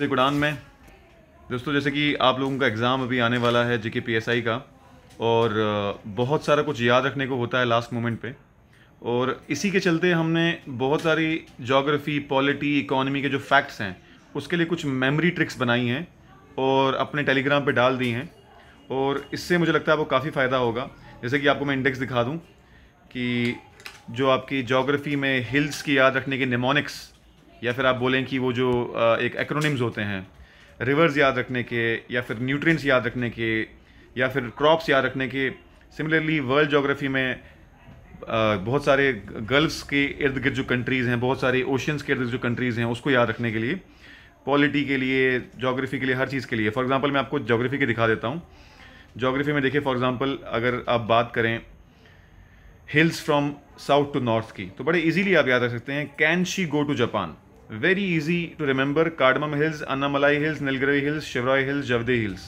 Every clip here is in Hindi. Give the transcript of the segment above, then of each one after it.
से कुरान में दोस्तों जैसे कि आप लोगों का एग्ज़ाम अभी आने वाला है जेके पीएसआई का और बहुत सारा कुछ याद रखने को होता है लास्ट मोमेंट पे और इसी के चलते हमने बहुत सारी जोग्राफ़ी पॉलिटी इकोनॉमी के जो फैक्ट्स हैं उसके लिए कुछ मेमोरी ट्रिक्स बनाई हैं और अपने टेलीग्राम पे डाल दी हैं और इससे मुझे लगता है आपको काफ़ी फ़ायदा होगा जैसे कि आपको मैं इंडेक्स दिखा दूँ कि जो आपकी जोग्राफ़ी में हिल्स की याद रखने के निमोनिक्स या फिर आप बोलें कि वो जो एक एक्रोनिम्स होते हैं रिवर्स याद रखने के या फिर न्यूट्रिएंट्स याद रखने के या फिर क्रॉप्स याद रखने के सिमिलरली वर्ल्ड जोग्राफी में बहुत सारे गल्फ्स के इर्द गिर्द जो कंट्रीज़ हैं बहुत सारे ओशंस के इर्द गिर्द जो कंट्रीज़ हैं उसको याद रखने के लिए पॉलिटी के लिए जोग्राफी के लिए हर चीज़ के लिए फॉर एग्ज़ाम्पल मैं आपको जोग्राफी के दिखा देता हूँ जोग्राफी में देखिए फॉर एग्ज़ाम्पल अगर आप बात करें hills from south to north की तो बड़े इजीली आप याद रख सकते हैं can she go to Japan very easy to remember Cardamom hills Anamalai hills Nilgiri hills Shevaroy hills Javde hills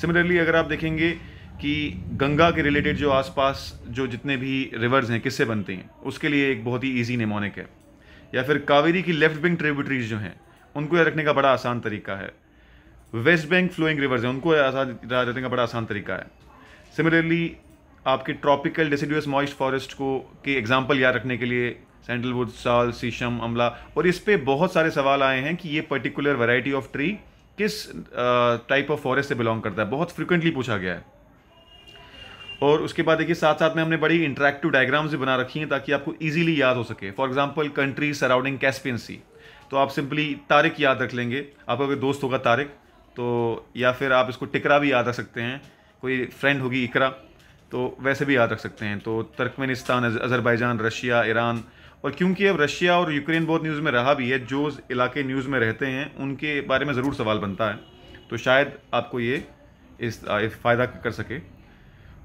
similarly अगर आप देखेंगे कि गंगा के रिलेटेड जो आसपास जो जितने भी रिवर्स हैं किससे बनते हैं उसके लिए एक बहुत ही ईजी निमोनिक है या फिर कावेरी की लेफ्ट बैंक ट्रिब्यूटरीज जो हैं उनको याद रखने का बड़ा आसान तरीका है वेस्ट बैंक फ्लोइंग रिवर्स हैं उनको याद रखने का बड़ा आसान तरीका है सिमिलरली आपके ट्रॉपिकल डेसिड्यूस मॉइस्ट फॉरेस्ट को के एग्जाम्पल याद रखने के लिए सैंडलवुड साल शीशम अमला और इस पर बहुत सारे सवाल आए हैं कि ये पर्टिकुलर वैरायटी ऑफ ट्री किस टाइप ऑफ फॉरेस्ट से बिलोंग करता है बहुत फ्रिक्वेंटली पूछा गया है और उसके बाद देखिए साथ साथ में हमने बड़ी इंटरेक्टिव डायग्राम्स भी बना रखी हैं ताकि आपको ईजिली याद हो सके for example country surrounding Caspian तो आप सिंपली तारिक याद रख लेंगे आपका कोई दोस्त होगा तारिक तो या फिर आप इसको टिकरा भी याद रख सकते हैं कोई फ्रेंड होगी इकरा तो वैसे भी याद रख सकते हैं तो तर्कमेनिस्तान अजरबैजान रशिया ईरान और क्योंकि अब रशिया और यूक्रेन बहुत न्यूज़ में रहा भी है जो इलाके न्यूज़ में रहते हैं उनके बारे में ज़रूर सवाल बनता है तो शायद आपको ये इस फ़ायदा कर सके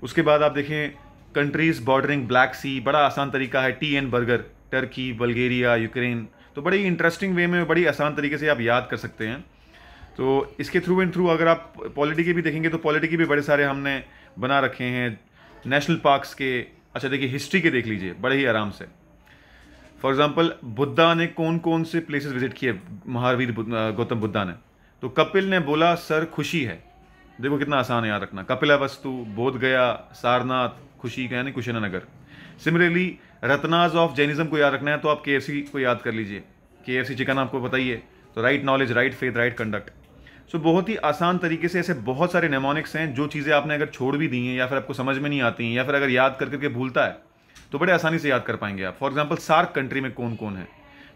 उसके बाद आप देखें कंट्रीज़ बॉर्डरिंग ब्लैक सी बड़ा आसान तरीका है T and burger Turkey Bulgaria Ukraine तो बड़ी इंटरेस्टिंग वे में बड़ी आसान तरीके से आप याद कर सकते हैं तो इसके थ्रू एंड थ्रू अगर आप पॉलिटी की भी देखेंगे तो पॉलिटी के भी बड़े सारे हमने बना रखे हैं नेशनल पार्क्स के अच्छा देखिए हिस्ट्री के देख लीजिए बड़े ही आराम से फॉर एग्जाम्पल बुद्धा ने कौन कौन से प्लेसेस विजिट किए महावीर गौतम बुद्धा ने तो कपिल ने बोला सर खुशी है देखो कितना आसान है याद रखना कपिला वस्तु बोध गया सारनाथ खुशी का यानी कुशीनगर सिमिलरली रत्नाज ऑफ जैनिज्म को याद रखना है तो आप के को याद कर लीजिए के चिकन आपको बताइए तो right knowledge right faith right conduct so बहुत ही आसान तरीके से ऐसे बहुत सारे नेमोनिक्स हैं जो चीज़ें आपने अगर छोड़ भी दी हैं या फिर आपको समझ में नहीं आती हैं या फिर अगर याद कर करके भूलता है तो बड़े आसानी से याद कर पाएंगे आप फॉर एग्जाम्पल सार्क कंट्री में कौन कौन है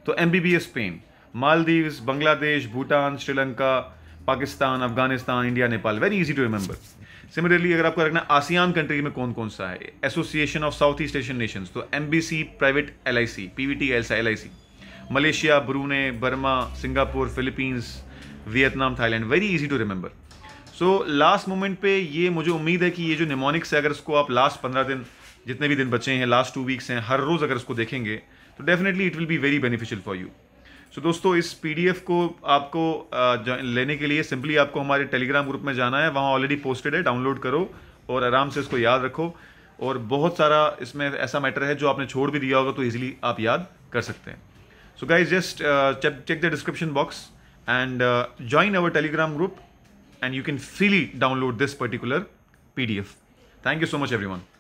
तो M B B S Spain Maldives Bangladesh Bhutan Sri Lanka Pakistan Afghanistan India Nepal very easy to remember similarly अगर आपको रखना आसियान कंट्री में कौन कौन सा है association of south east Asian nations तो M B C private L I C P V T L L I C Malaysia Brunei Burma Singapore Philippines Vietnam Thailand very easy to remember so last moment पे ये मुझे उम्मीद है कि ये जो निमोनिक्स है अगर इसको आप लास्ट पंद्रह दिन जितने भी दिन बचे हैं लास्ट टू वीक्स हैं हर रोज़ अगर उसको देखेंगे तो definitely it will be very beneficial for you so दोस्तों इस पी को आपको लेने के लिए सिंपली आपको हमारे टेलीग्राम ग्रुप में जाना है वहाँ ऑलरेडी पोस्टेड है डाउनलोड करो और आराम से इसको याद रखो और बहुत सारा इसमें ऐसा मैटर है जो आपने छोड़ भी दिया होगा तो इजीली आप याद कर सकते हैं so guys just check the description box and join our Telegram group and you can freely download this particular PDF. Thank you so much everyone.